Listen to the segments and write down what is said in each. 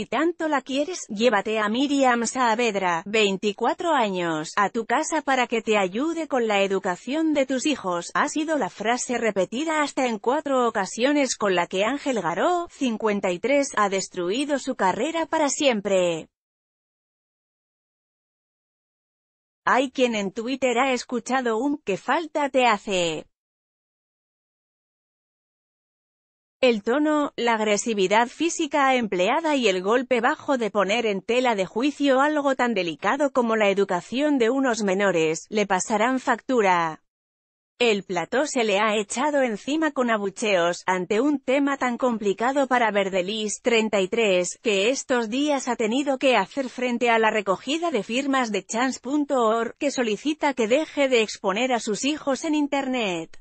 Si tanto la quieres, llévate a Miriam Saavedra, 24 años, a tu casa para que te ayude con la educación de tus hijos, ha sido la frase repetida hasta en cuatro ocasiones con la que Ángel Garó, 53, ha destruido su carrera para siempre. Hay quien en Twitter ha escuchado un «que falta te hace» El tono, la agresividad física empleada y el golpe bajo de poner en tela de juicio algo tan delicado como la educación de unos menores, le pasarán factura. El plató se le ha echado encima con abucheos, ante un tema tan complicado para Verdelis 33, que estos días ha tenido que hacer frente a la recogida de firmas de chance.org, que solicita que deje de exponer a sus hijos en Internet.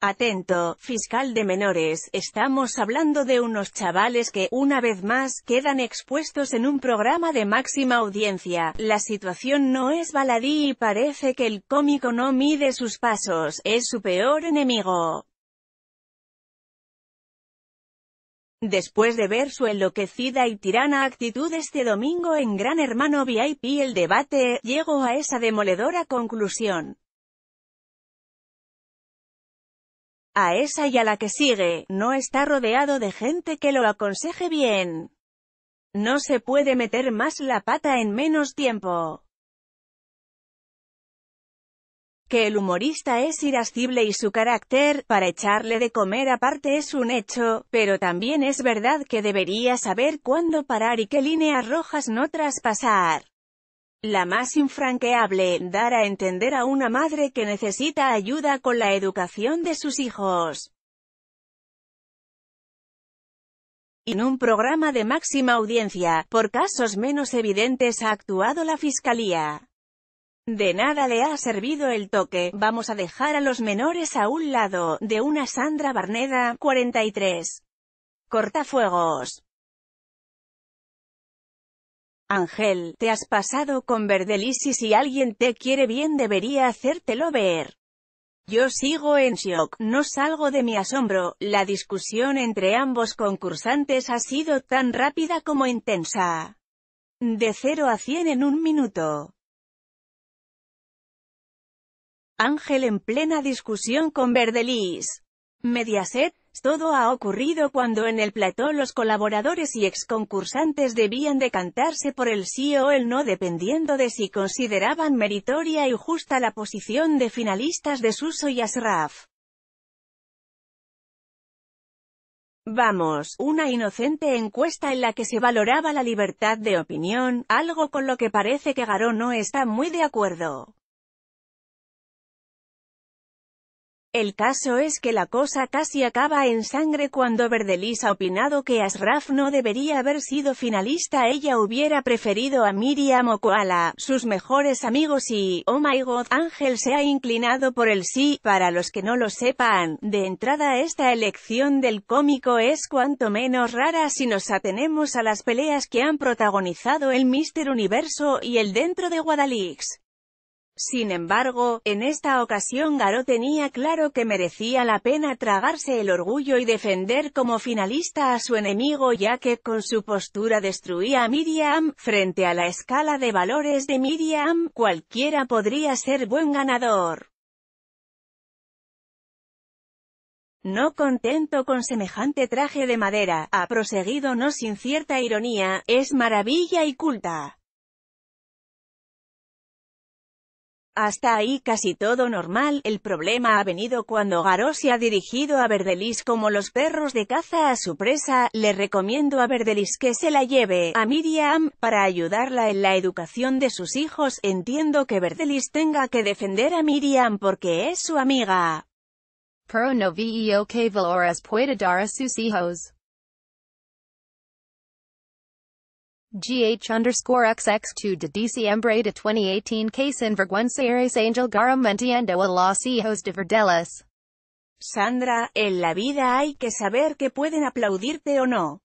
Atento, fiscal de menores, estamos hablando de unos chavales que, una vez más, quedan expuestos en un programa de máxima audiencia. La situación no es baladí y parece que el cómico no mide sus pasos, es su peor enemigo. Después de ver su enloquecida y tirana actitud este domingo en Gran Hermano VIP el debate, llegó a esa demoledora conclusión. a esa y a la que sigue, no está rodeado de gente que lo aconseje bien. No se puede meter más la pata en menos tiempo. Que el humorista es irascible y su carácter, para echarle de comer aparte es un hecho, pero también es verdad que debería saber cuándo parar y qué líneas rojas no traspasar la más infranqueable, dar a entender a una madre que necesita ayuda con la educación de sus hijos. En un programa de máxima audiencia, por casos menos evidentes ha actuado la Fiscalía. De nada le ha servido el toque, vamos a dejar a los menores a un lado, de una Sandra Barneda, 43. Cortafuegos. Ángel, te has pasado con Verdelis y si alguien te quiere bien debería hacértelo ver. Yo sigo en shock, no salgo de mi asombro, la discusión entre ambos concursantes ha sido tan rápida como intensa. De 0 a 100 en un minuto. Ángel en plena discusión con Verdelis. Mediaset, todo ha ocurrido cuando en el plató los colaboradores y exconcursantes debían decantarse por el sí o el no dependiendo de si consideraban meritoria y justa la posición de finalistas de Suso y Asraf. Vamos, una inocente encuesta en la que se valoraba la libertad de opinión, algo con lo que parece que Garó no está muy de acuerdo. El caso es que la cosa casi acaba en sangre cuando Verdelis ha opinado que Asraf no debería haber sido finalista. Ella hubiera preferido a Miriam o sus mejores amigos y, oh my god, Ángel se ha inclinado por el sí. Para los que no lo sepan, de entrada esta elección del cómico es cuanto menos rara si nos atenemos a las peleas que han protagonizado el Mister Universo y el dentro de Guadalix. Sin embargo, en esta ocasión Garó tenía claro que merecía la pena tragarse el orgullo y defender como finalista a su enemigo ya que con su postura destruía a Miriam, frente a la escala de valores de Miriam, cualquiera podría ser buen ganador. No contento con semejante traje de madera, ha proseguido no sin cierta ironía, es maravilla y culta. Hasta ahí casi todo normal, el problema ha venido cuando Garo se ha dirigido a Verdelis como los perros de caza a su presa, le recomiendo a Verdelis que se la lleve a Miriam, para ayudarla en la educación de sus hijos, entiendo que Verdelis tenga que defender a Miriam porque es su amiga. Pero no veo que valores puede dar a sus hijos. GH underscore XX2 de DC diciembre de 2018 Que sin vergüenceres Angel Garam entiendo a los hijos de Verdelas. Sandra, en la vida hay que saber que pueden aplaudirte o no.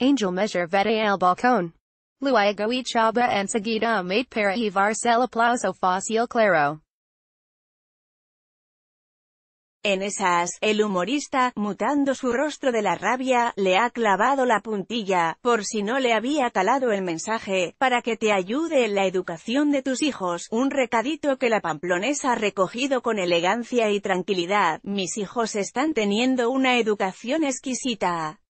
Angel measure vete al balcón. Luego y chaba enseguida made para llevarse el aplauso fácil claro. En esas, el humorista, mutando su rostro de la rabia, le ha clavado la puntilla, por si no le había calado el mensaje, para que te ayude en la educación de tus hijos, un recadito que la pamplonesa ha recogido con elegancia y tranquilidad, mis hijos están teniendo una educación exquisita.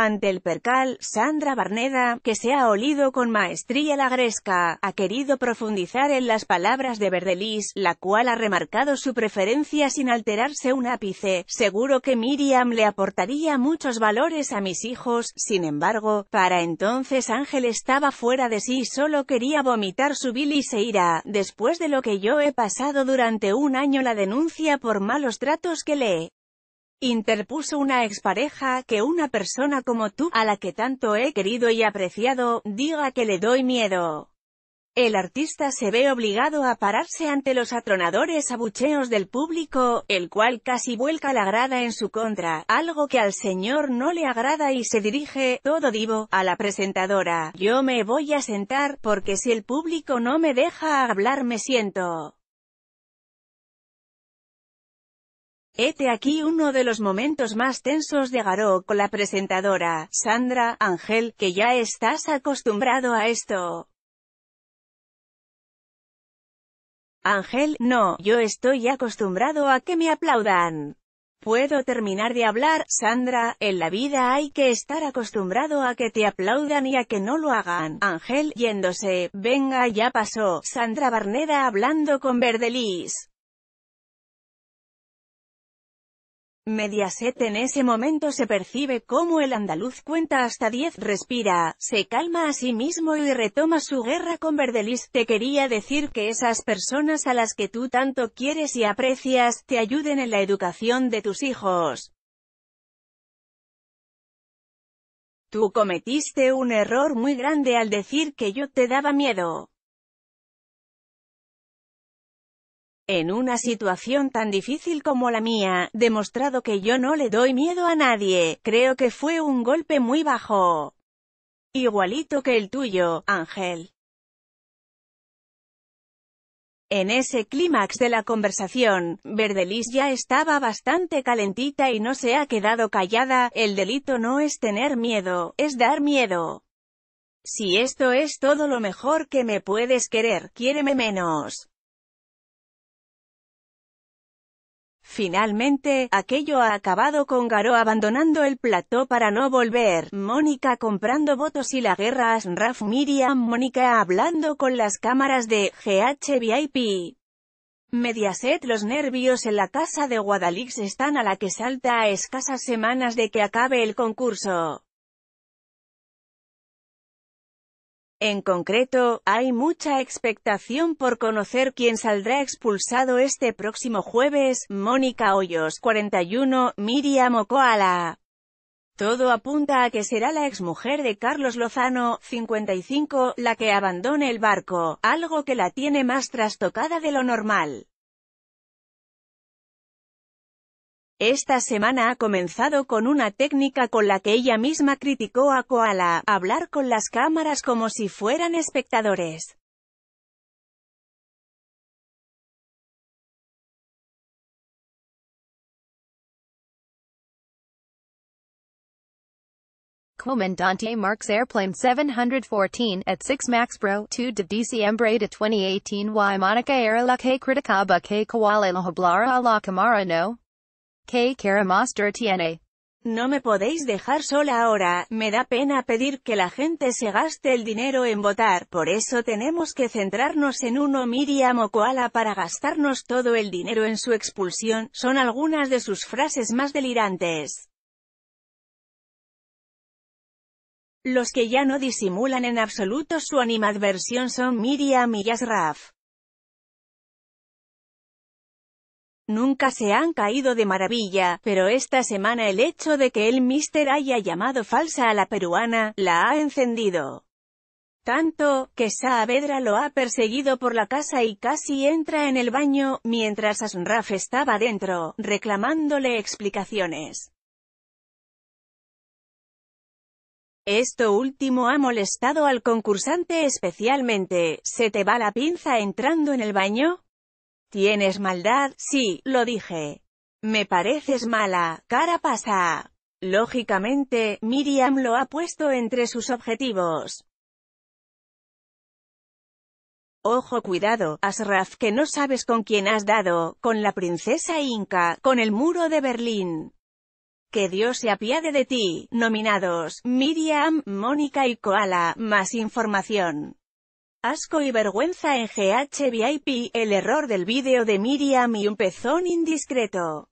Ante el percal, Sandra Barneda, que se ha olido con maestría la gresca, ha querido profundizar en las palabras de Verdelis, la cual ha remarcado su preferencia sin alterarse un ápice. Seguro que Miriam le aportaría muchos valores a mis hijos, sin embargo, para entonces Ángel estaba fuera de sí y solo quería vomitar su bilis e se Después de lo que yo he pasado durante un año la denuncia por malos tratos que le Interpuso una expareja, que una persona como tú, a la que tanto he querido y apreciado, diga que le doy miedo. El artista se ve obligado a pararse ante los atronadores abucheos del público, el cual casi vuelca la grada en su contra, algo que al señor no le agrada y se dirige, todo divo, a la presentadora. Yo me voy a sentar, porque si el público no me deja hablar me siento. Hete aquí uno de los momentos más tensos de Garó con la presentadora, Sandra, Ángel, que ya estás acostumbrado a esto. Ángel, no, yo estoy acostumbrado a que me aplaudan. Puedo terminar de hablar, Sandra, en la vida hay que estar acostumbrado a que te aplaudan y a que no lo hagan. Ángel, yéndose, venga ya pasó, Sandra Barneda hablando con Verdelis. Mediaset en ese momento se percibe como el andaluz cuenta hasta 10, respira, se calma a sí mismo y retoma su guerra con Verdelis. Te quería decir que esas personas a las que tú tanto quieres y aprecias, te ayuden en la educación de tus hijos. Tú cometiste un error muy grande al decir que yo te daba miedo. en una situación tan difícil como la mía, demostrado que yo no le doy miedo a nadie, creo que fue un golpe muy bajo. Igualito que el tuyo, Ángel. En ese clímax de la conversación, Verdelis ya estaba bastante calentita y no se ha quedado callada, el delito no es tener miedo, es dar miedo. Si esto es todo lo mejor que me puedes querer, quiéreme menos. Finalmente, aquello ha acabado con Garo abandonando el plató para no volver, Mónica comprando votos y la guerra Asraf Miriam Mónica hablando con las cámaras de GHVIP. Mediaset Los nervios en la casa de Guadalix están a la que salta a escasas semanas de que acabe el concurso. En concreto, hay mucha expectación por conocer quién saldrá expulsado este próximo jueves, Mónica Hoyos, 41, Miriam Ocoala. Todo apunta a que será la exmujer de Carlos Lozano, 55, la que abandone el barco, algo que la tiene más trastocada de lo normal. Esta semana ha comenzado con una técnica con la que ella misma criticó a Koala, hablar con las cámaras como si fueran espectadores. Comandante Marks Airplane 714 at 6 Max Pro 2 de diciembre de 2018 y Monica la que criticaba que Koala la hablara a la cámara no. No me podéis dejar sola ahora, me da pena pedir que la gente se gaste el dinero en votar, por eso tenemos que centrarnos en uno Miriam Okoala para gastarnos todo el dinero en su expulsión, son algunas de sus frases más delirantes. Los que ya no disimulan en absoluto su animadversión son Miriam y Yasraf. nunca se han caído de maravilla, pero esta semana el hecho de que el Mister haya llamado falsa a la peruana, la ha encendido. Tanto, que Saavedra lo ha perseguido por la casa y casi entra en el baño, mientras Asunraf estaba dentro, reclamándole explicaciones. Esto último ha molestado al concursante especialmente, ¿se te va la pinza entrando en el baño? ¿Tienes maldad? Sí, lo dije. Me pareces mala, cara pasa. Lógicamente, Miriam lo ha puesto entre sus objetivos. Ojo cuidado, Asraf, que no sabes con quién has dado, con la princesa Inca, con el muro de Berlín. Que Dios se apiade de ti. Nominados, Miriam, Mónica y Koala. Más información. Asco y vergüenza en GHVIP, el error del vídeo de Miriam y un pezón indiscreto.